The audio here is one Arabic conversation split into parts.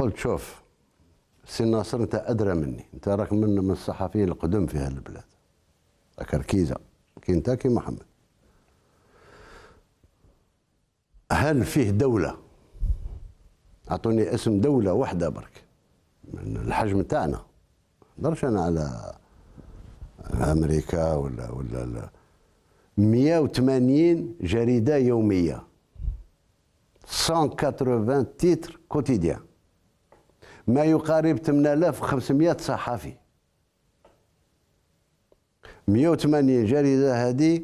قلت شوف سي ناصر انت ادرى مني انت راك من من الصحفيين القدم في هذه البلاد راك ركيزه كي انت كي محمد هل فيه دوله اعطوني اسم دوله واحده برك من الحجم تاعنا نهضرش انا على امريكا ولا ولا لا 180 جريده يوميه 180 تيتر كوتيديان ما يقارب 8500 صحفي 180 جريدة هذه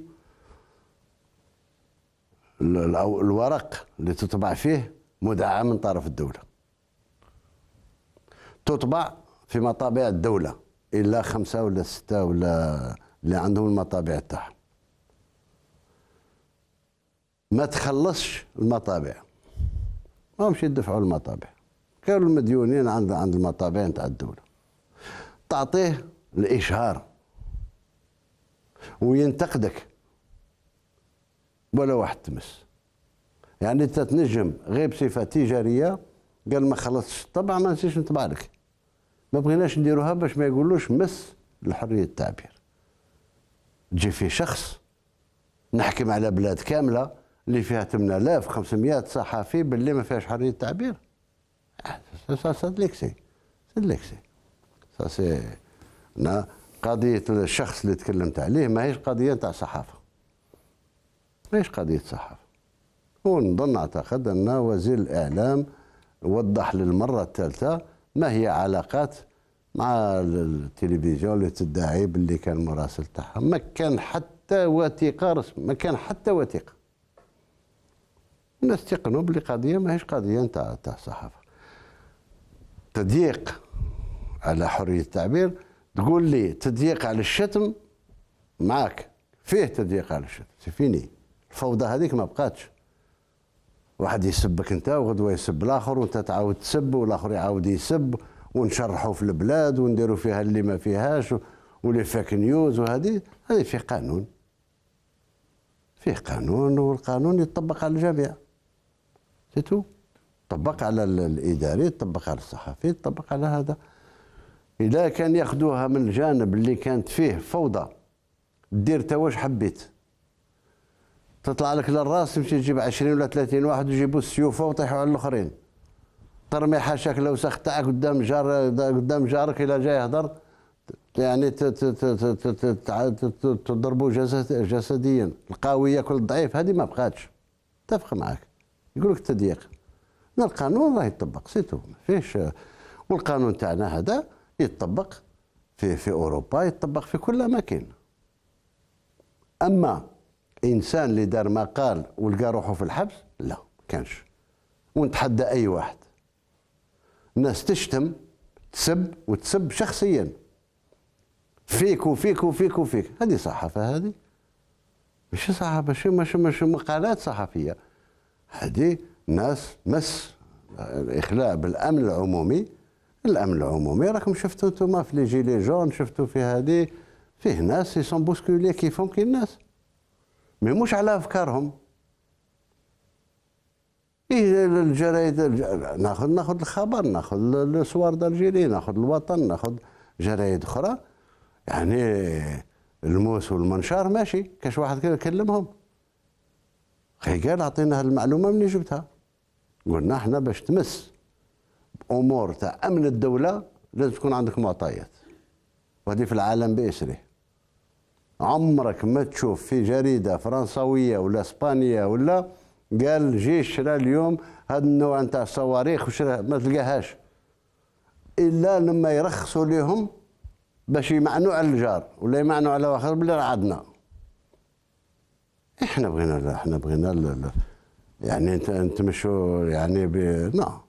الورق اللي تطبع فيه مدعم من طرف الدولة تطبع في مطابع الدولة إلا خمسة ولا ستة ولا اللي عندهم المطابع تاعهم ما تخلصش المطابع ما مش يدفعوا المطابع كانوا المديونين عند عند المطابع نتاع الدوله تعطيه الاشهار وينتقدك ولا واحد تمس يعني انت تنجم غير بصفه تجاريه قال ما خلصتش طبعا ما نسيش نطبع لك ما بغيناش نديروها باش ما يقولوش مس الحريه التعبير تجي في شخص نحكم على بلاد كامله اللي فيها 8000 500 صحفي باللي ما فيهاش حريه تعبير Ça, ça, de l'excès. C'est de l'excès. Ça, c'est. Là, قضية الشخص اللي تكلمت عليه ماهيش قضية نتاع صحافة. ماهيش قضية صحافة. ونظن أعتقد أن وزير الإعلام وضح للمرة الثالثة ما هي علاقات مع التلفزيون اللي تدعي باللي كان مراسل تاعها ما كان حتى وثيقة رسمية ما كان حتى وثيقة الناس تيقنوا باللي قضية ماهيش قضية نتاع تاع الصحافة تضييق على حريه التعبير تقول لي تضييق على الشتم معك فيه تضييق على الشتم فيني الفوضى هذيك ما بقاتش واحد يسبك انت وغدوه يسب الاخر وانت تعاود تسب والاخر يعاود يسب ونشرحوا في البلاد ونديروا فيها اللي ما فيهاش ولي فيك نيوز وهذه هذه في قانون فيه قانون والقانون يطبق على الجميع سيتو طبق على الاداري طبق على الصحفي طبق على هذا اذا كان ياخذوها من الجانب اللي كانت فيه فوضى دير تا واش حبيت تطلع لك للراس تمشي تجيب 20 ولا 30 واحد ويجيبوا السيوف وطيحوا على الاخرين ترمي حاشاك لو سخ تاعك قدام جار قدام جارك الا جاي يهضر يعني تضربوا جسديا القوي ياكل الضعيف هذه ما بقاتش تفق معك يقول لك القانون الله يطبق سيتو ما فيهش والقانون تاعنا هذا يطبق في في اوروبا يطبق في كل اماكن اما انسان اللي دار ما قال ولقى روحه في الحبس لا كانش ونتحدى اي واحد الناس تشتم تسب وتسب شخصيا فيك وفيك وفيك وفيك هذه صحافه هذه ماشي صحافه ماشي ماشي مقالات صحفيه هذه ناس مس الاخلاء بالامن العمومي الامن العمومي راكم شفتوا انتم في لي جيلي جون شفتوا في هذه فيه ناس يسون بوسكولي كيفهم كي الناس مي مش على افكارهم ايه الجرايد ناخذ ناخذ الخبر ناخذ السوار دالجيري ناخذ الوطن ناخذ جرايد اخرى يعني الموس والمنشار ماشي كاش واحد كلمهم خي قال اعطينا هالمعلومه مني جبتها قلنا احنا باش تمس امور تاع امن الدوله لازم تكون عندك معطيات وهذه في العالم باسره عمرك ما تشوف في جريده فرنساويه ولا اسبانيه ولا قال جيش شرا اليوم هذا النوع نتاع الصواريخ وشرا ما تلقاهاش الا لما يرخصوا لهم باش يمعنوا على الجار ولا يمعنوا على واحد بلي راه عندنا احنا بغينا احنا بغينا يعني انت انت مشهور يعني ب لا نعم.